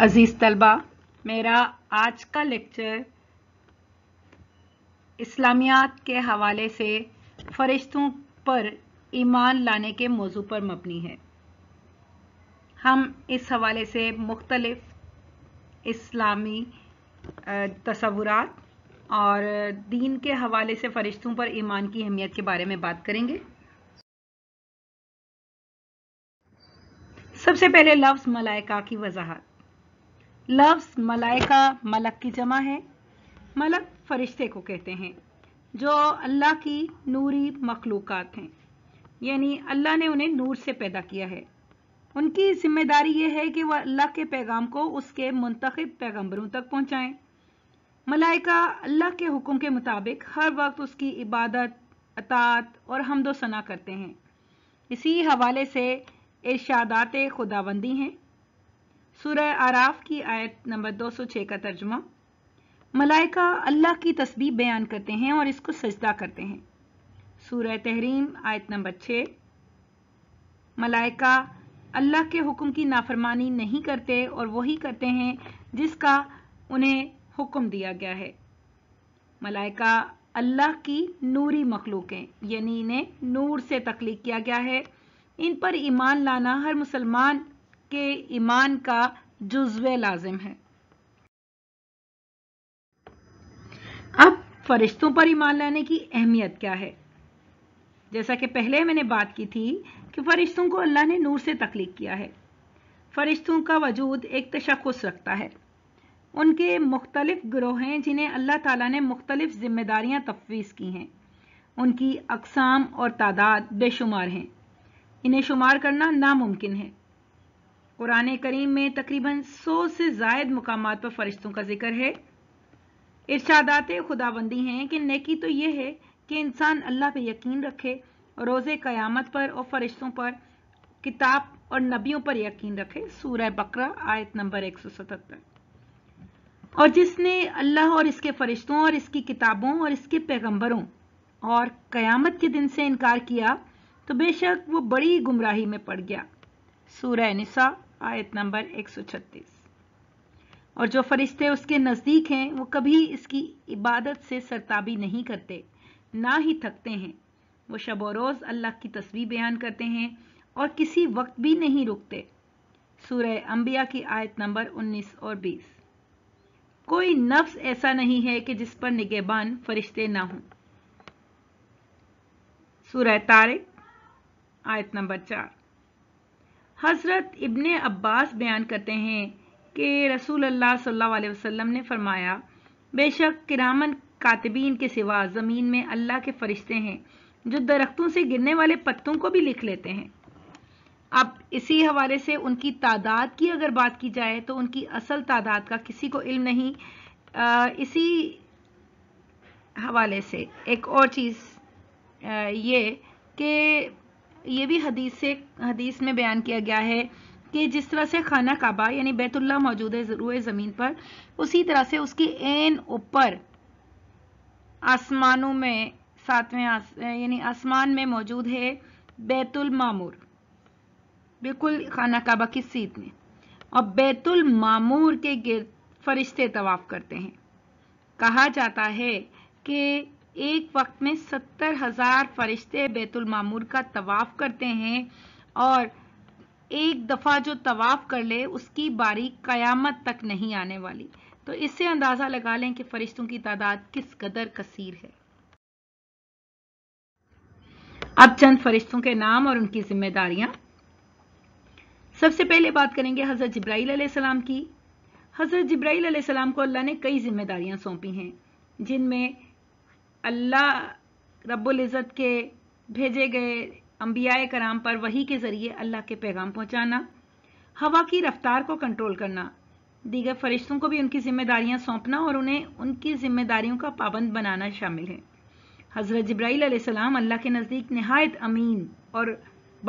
अज़ीज़ तलबा मेरा आज का लेक्चर इस्लामियात के हवाले से फरिश्तों पर ईमान लाने के मौजू पर मबनी है हम इस हवाले से मुख्तलफ़ इस्लामी तस्वुरात और दीन के हवाले से फ़रिश्तों पर ईमान की अहमियत के बारे में बात करेंगे सबसे पहले लफ्ज़ मलाइका की वजाहत लफ्स मलाइका मलक की जमा है मलक फरिश्ते को कहते हैं जो अल्लाह की नूरी मखलूकत हैं यानी अल्लाह ने उन्हें नूर से पैदा किया है उनकी जिम्मेदारी यह है कि वह अल्लाह के पैगाम को उसके मुंतखब पैगम्बरों तक पहुँचाएँ मलाइका अल्लाह के हुक्म के मुताबिक हर वक्त उसकी इबादत अतात और हमदोसना करते हैं इसी हवाले से इर्शादात खुदाबंदी हैं सूरह आराफ की आयत नंबर 206 का तर्जमा मलाइका अल्लाह की तस्वीर बयान करते हैं और इसको सजदा करते हैं सूर तहरीम आयत नंबर 6 मलाइका अल्लाह के हुक्म की नाफरमानी नहीं करते और वही करते हैं जिसका उन्हें हुक्म दिया गया है मलाइका अल्लाह की नूरी मखलूकें यानी इन्हें नूर से तख्लीक किया गया है इन पर ईमान लाना हर मुसलमान के ईमान का जुज्व लाजिम है अब फरिश्तों पर ईमान लाने की अहमियत क्या है जैसा कि पहले मैंने बात की थी कि फरिश्तों को अल्लाह ने नूर से तख्लीक किया है फरिश्तों का वजूद एक तशखस रखता है उनके मुख्तलिफ ग्रोह हैं जिन्हें अल्लाह ताला ने मुख्तलिफ जिम्मेदारियां तफवीज़ की हैं उनकी अकसाम और तादाद बेशुमार हैं इन्हें शुमार करना नामुमकिन है कुरान करीम में तकरीबन सौ से जायद मकाम पर फरिश्तों का जिक्र है इर्शादात खुदाबंदी हैं कि नेकी तो यह है कि इंसान अल्लाह पर यकीन रखे रोज़ क़यामत पर और फरिश्तों पर किताब और नबियों पर यकीन रखे सूरह बकरा आयत नंबर एक सौ सतहत्तर और जिसने अल्लाह और इसके फरिश्तों और इसकी किताबों और इसके पैगंबरों और क़यामत के दिन से इनकार किया तो बेशक वो बड़ी गुमराही में पड़ गया सूरह निसा आयत नंबर 136 और जो फरिश्ते उसके नज़दीक हैं वो कभी इसकी इबादत से सरताबी नहीं करते ना ही थकते हैं वो शब रोज़ अल्लाह की तस्वीर बयान करते हैं और किसी वक्त भी नहीं रुकते सूरह अंबिया की आयत नंबर 19 और 20 कोई नफ्स ऐसा नहीं है कि जिस पर निगेबान फरिश्ते ना हों सूर तारिक आयत नंबर चार हज़रत इबन अब्बास बयान करते हैं कि रसूल अल्लाह सल्लल्लाहु अलैहि वसल्लम ने फरमाया बेशक किरामन कातबीन के सिवा ज़मीन में अल्लाह के फरिश्ते हैं जो दरख्तों से गिरने वाले पत्तों को भी लिख लेते हैं अब इसी हवाले से उनकी तादाद की अगर बात की जाए तो उनकी असल तादाद का किसी को इल्म नहीं आ, इसी हवाले से एक और चीज़ ये कि ये भी हदीस से हदीस में बयान किया गया है कि जिस तरह से खाना काबा यानी बैतुल्ला मौजूद है रुए ज़मीन पर उसी तरह से उसकी एन ऊपर आसमानों में सातवें आस, यानी आसमान में मौजूद है बैतुल मामूर बिल्कुल खाना काबा की सीत में और बैतुल मामूर के गिर फरिश्ते तवाफ़ करते हैं कहा जाता है कि एक वक्त में सत्तर हजार फरिश्ते बैतुल मामूर का तवाफ करते हैं और एक दफ़ा जो तवाफ कर ले उसकी बारी कयामत तक नहीं आने वाली तो इससे अंदाज़ा लगा लें कि फरिश्तों की तादाद किस कदर कसीर है अब चंद फरिश्तों के नाम और उनकी जिम्मेदारियां सबसे पहले बात करेंगे हज़रत जब्राईल सलाम की हज़रत जब्राईल सलाम को अल्लाह ने कई जिम्मेदारियां सौंपी हैं जिनमें अल्लाह रब्बुल इज़्ज़त के भेजे गए अम्बिया कराम पर वही के ज़रिए अल्लाह के पैगाम पहुँचाना हवा की रफ्तार को कंट्रोल करना दीगर फरिश्तों को भी उनकी जिम्मेदारियां सौंपना और उन्हें उनकी जिम्मेदारियों का पाबंद बनाना शामिल है हज़रत जब्राईसम अल्लाह के नज़दीक नहायत अमीन और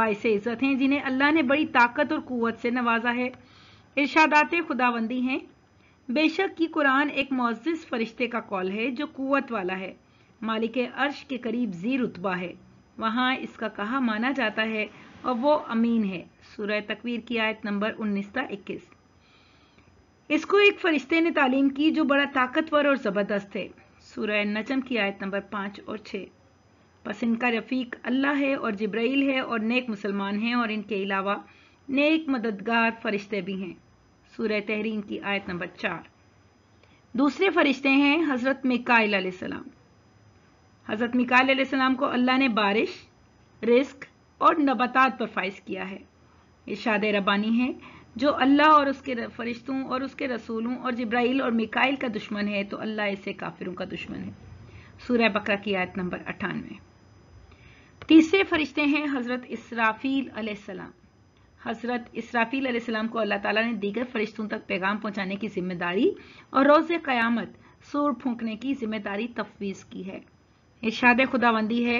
बायस इज़्ज़त हैं जिन्हें अल्लाह ने बड़ी ताकत और कुत से नवाजा है इर्शादात खुदाबंदी हैं बेशक की कुरान एक मोज़ फरिश्ते का कौल है जो क़ुत वाला है मालिक अर्श के करीब जी रुतबा है वहाँ इसका कहा माना जाता है और वो अमीन है सूरह तकवीर की आयत नंबर उन्नीस ता इक्कीस इसको एक फरिश्ते ने तालीम की जो बड़ा ताकतवर और ज़बरदस्त है सूरह नचम की आयत नंबर पाँच और छः बस इनका रफ़ीक अल्लाह है और जिब्राइल है और नेक मुसलमान हैं और इनके अलावा नेक मददगार फरिश्ते भी हैं सूरह तहरीन की आयत नंबर चार दूसरे फरिश्ते हैं हज़रत मिकाइल सलाम हज़रत मिकाल सलाम को अल्लाह ने बारिश रिस्क और नबात पर फाइज किया है शाद रबानी है जो अल्लाह और उसके फरिश्तों और उसके रसूलों और जब्राइल और मिकाइल का दुश्मन है तो अल्लाह इसे काफिरों का दुश्मन है सूर्य बकरा की आयत नंबर अठानवे तीसरे फरिश्ते हैं हज़रत इसराफील सलाम हज़रत इसराफील सलाम को अल्लाह ताला ने दीगर फरिश्तों तक पैगाम पहुंचाने की जिम्मेदारी और रोज़ क़यामत सूर फूकने की जिम्मेदारी तफवीज़ की है इर्शाद खुदाबंदी है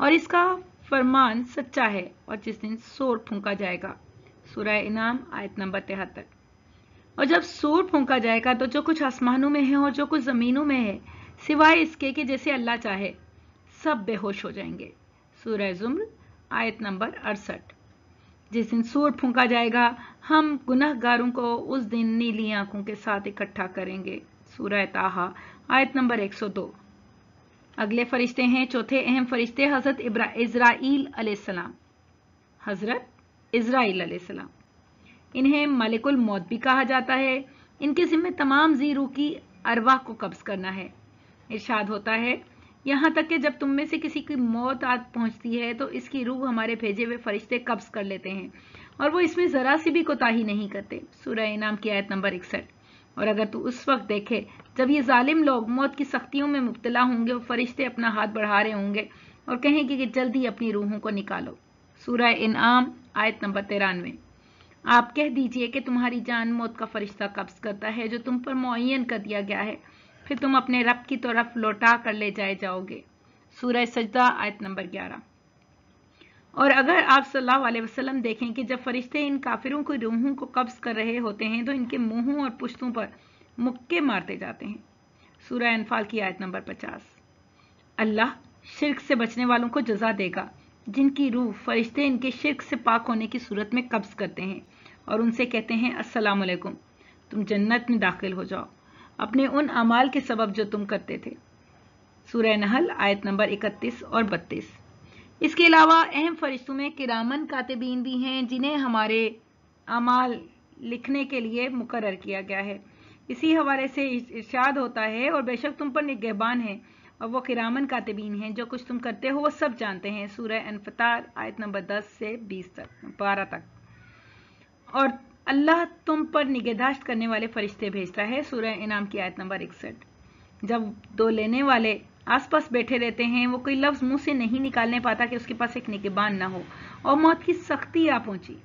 और इसका फरमान सच्चा है और जिस दिन शोर फूंका जाएगा सूर्य इनाम आयत नंबर तिहत्तर और जब सूर फूका जाएगा तो जो कुछ आसमानों में है और जो कुछ ज़मीनों में है सिवाय इसके कि जैसे अल्लाह चाहे सब बेहोश हो जाएंगे सूर्य जुम्र आयत नंबर अड़सठ जिस दिन सूर फूका जाएगा हम गुनाहगारों को उस दिन नीली आंखों के साथ इकट्ठा करेंगे सूर्य ताहा आयत नंबर 102 अगले फरिश्ते हैं चौथे अहम फरिश्ते हज़रत इज़राइल अलैहिस्सलाम हज़रत इज़राइल अलैहिस्सलाम इन्हें मलिकुल मौत भी कहा जाता है इनके जिम्मे तमाम जीरू की अरवाह को कब्ज़ करना है इर्शाद होता है यहाँ तक कि जब तुम में से किसी की मौत आ पहुँचती है तो इसकी रूह हमारे भेजे हुए फरिश्ते कब्ज़ कर लेते हैं और वो इसमें ज़रा सी भी कोताही नहीं करते सूर्य इनाम की आयत नंबर इकसठ और अगर तू उस वक्त देखे जब ये ालिम लोग मौत की सख्तियों में मुबतला होंगे और फरिश्ते अपना हाथ बढ़ा रहे होंगे और कहेंगे कि जल्दी अपनी रूहों को निकालो सूरह इनाम आयत नंबर तिरानवे आप कह दीजिए कि तुम्हारी जान मौत का फरिश्ता कब्ज़ करता है जो तुम पर मुन कर दिया गया है फिर तुम अपने रब की तरफ लौटा कर ले जाए जाओगे सूरह सजदा आयत नंबर ग्यारह और अगर आप सल्लल्लाहु अलैहि वसल्लम देखें कि जब फरिश्ते इन काफिरों की रूहों को कब्ज़ कर रहे होते हैं तो इनके मुंहों और पुश्तों पर मुक्के मारते जाते हैं सूर्य अनफाल की आयत नंबर पचास अल्लाह शिरक से बचने वालों को जजा देगा जिनकी रूह फरिश्ते इनके शिरक से पाक होने की सूरत में कब्ज़ करते हैं और उनसे कहते हैं अस्सलाम वालेकुम तुम जन्नत में दाखिल हो जाओ अपने उन अमाल के सबब जो तुम करते थे सूर्य नहल आयत नंबर 31 और 32 इसके अलावा अहम फरिश्तों में किरामन कातबीन भी हैं जिन्हें हमारे अमाल लिखने के लिए मुकर किया गया है इसी हवाले से इर्शाद होता है और बेशक तुम पर निगहबान है और वो किरामन कातबीन हैं जो कुछ तुम करते हो वो सब जानते हैं सूरह अनफतार आयत नंबर दस से बीस तक बारह तक और अल्लाह तुम पर निगहदाश्त करने वाले फरिश्ते भेजता है सूरह इनाम की आयत नंबर इकसठ जब दो लेने वाले आसपास बैठे रहते हैं वो कोई लफ्ज़ मुंह से नहीं निकालने पाता कि उसके पास एक निगहबान ना हो और मौत की सख्ती आ पहुंची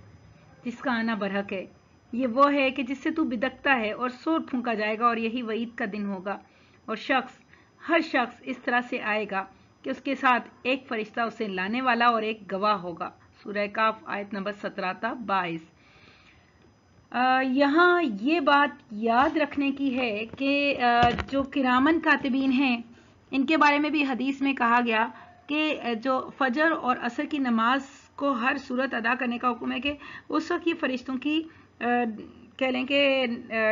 जिसका आना बरहक है ये वो है कि जिससे तू बिदकता है और शोर फूका जाएगा और यही वईद का दिन होगा और शख्स हर शख्स इस तरह से आएगा कि उसके साथ एक फरिश्ता उसे लाने वाला और एक गवाह होगा सूर्य काफ आयत नंबर सत्रह था बाईस यहाँ ये बात याद रखने की है कि जो किरामन कातबीन हैं इनके बारे में भी हदीस में कहा गया कि जो फजर और असर की नमाज को हर सूरत अदा करने का हुक्म है कि उस वक्त ये फरिश्तों की कह लें कि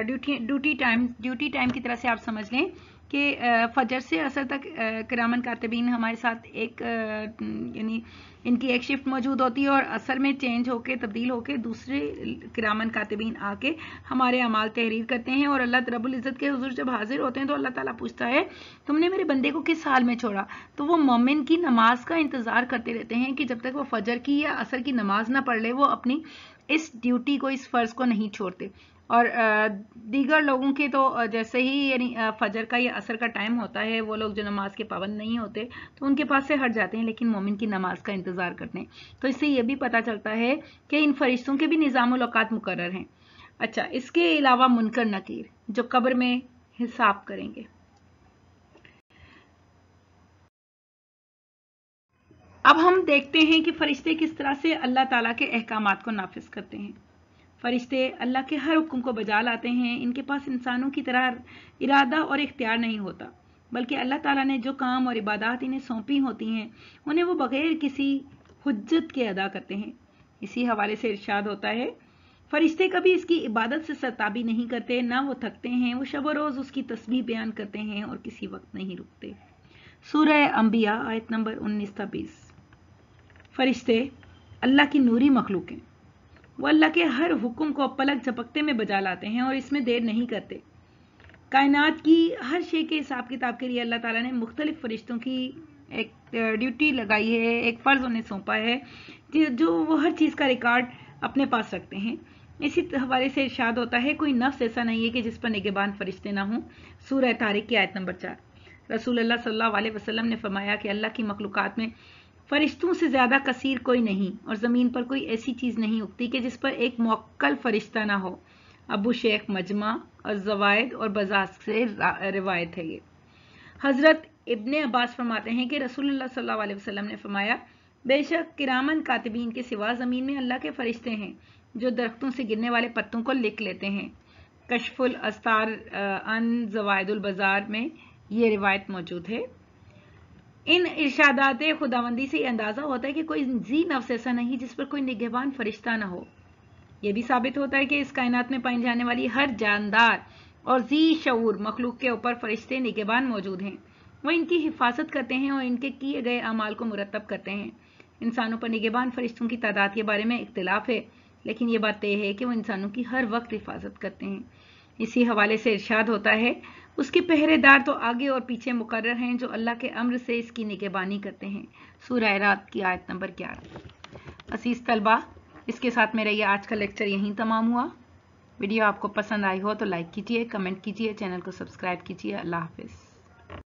duty duty time duty time की तरह से आप समझ लें कि फजर से असर तक करामन कातबीन हमारे साथ एक यानी इनकी एक शिफ्ट मौजूद होती है और असर में चेंज होकर तब्दील होकर दूसरे करामन कातबीन आके हमारे अमाल तहरीर करते हैं और अल्लाह इज़्ज़त के हजूर जब हाजिर होते हैं तो अल्लाह ताला पूछता है तुमने मेरे बंदे को किस साल में छोड़ा तो वो मोमिन की नमाज का इंतज़ार करते रहते हैं कि जब तक वो फजर की या असर की नमाज ना पढ़ ले वो अपनी इस ड्यूटी को इस फ़र्ज़ को नहीं छोड़ते और दीगर लोगों के तो जैसे ही यानी फजर का या असर का टाइम होता है वो लोग जो नमाज के पाबंद नहीं होते तो उनके पास से हट जाते हैं लेकिन मोमिन की नमाज का इंतज़ार करते हैं तो इससे ये भी पता चलता है कि इन फरिश्तों के भी निज़ामक़ात मुकर हैं अच्छा इसके अलावा मुनकर नकीर जो कब्र में हिसाब करेंगे अब हम देखते हैं कि फरिश्ते किस तरह से अल्लाह ताला के अहकाम को नाफिज करते हैं फरिश्ते अल्लाह के हर हुक्म को बजा लाते हैं इनके पास इंसानों की तरह इरादा और इख्तियार नहीं होता बल्कि अल्लाह ताला ने जो काम और इबादत इन्हें सौंपी होती हैं उन्हें वो बग़ैर किसी हजत के अदा करते हैं इसी हवाले से इर्शाद होता है फरिश्ते कभी इसकी इबादत से सताबी नहीं करते ना वो थकते हैं वो शब रोज़ उसकी तस्वीर बयान करते हैं और किसी वक्त नहीं रुकते सूर्य अम्बिया आयत नंबर उन्नीस बीस फरिश्ते अल्लाह की नूरी मखलूक हैं वो अल्लाह के हर हुक्म को पलक झपकते में बजा लाते हैं और इसमें देर नहीं करते कायनात की हर शे के हिसाब किताब के लिए अल्लाह ताला ने मुख्तलिफ फरिश्तों की एक ड्यूटी लगाई है एक फ़र्ज़ उन्हें सौंपा है जो वो हर चीज़ का रिकॉर्ड अपने पास रखते हैं इसी हवाले से इर्शाद होता है कोई नफ्स ऐसा नहीं है कि जिस पर निगेबान फरिश्ते ना हों सूरह तारिक की आयत नंबर चार रसूल अल्लाह सल्लल्लाहु अलैहि वसल्लम ने फरमाया कि अल्लाह की मखलूक़ात में फरिश्तों से ज़्यादा कसीर कोई नहीं और ज़मीन पर कोई ऐसी चीज़ नहीं उगती कि जिस पर एक मौक्ल फरिश्ता ना हो अबू शेख मजमा और जवायद और बजाज से रिवायत है ये हज़रत इब्ने अब्बास फरमाते हैं कि रसूलुल्लाह सल्लल्लाहु अलैहि वसल्लम ने फरमाया बेशक किरामन कातबीन के सिवा ज़मीन में अल्लाह के फरिश्ते हैं जो दरख्तों से गिरने वाले पत्तों को लिख लेते हैं कशफुल अस्तार अन जवायदुल बाज़ार में ये रिवायत मौजूद है इन इर्शादात खुदाबंदी से अंदाज़ा होता है कि कोई जी नफ्स ऐसा नहीं जिस पर कोई निगहबान फरिश्ता ना हो यह भी साबित होता है कि इस कायनात में पाई जाने वाली हर जानदार और जी शूर मखलूक के ऊपर फरिश्ते निगहबान मौजूद हैं वह इनकी हिफाजत करते हैं और इनके किए गए अमाल को मुरतब करते हैं इंसानों पर निगहबान फरिश्तों की तादाद के बारे में इख्तलाफ है लेकिन ये बात तय है कि वो इंसानों की हर वक्त हिफाजत करते हैं इसी हवाले से इरशाद होता है उसके पहरेदार तो आगे और पीछे मुकर हैं जो अल्लाह के अम्र से इसकी निगेबानी करते हैं सूर्य रात की आयत नंबर ग्यारह असीस तलबा इसके साथ मेरा ये आज का लेक्चर यहीं तमाम हुआ वीडियो आपको पसंद आई हो तो लाइक कीजिए कमेंट कीजिए चैनल को सब्सक्राइब कीजिए अल्लाह हाफिज़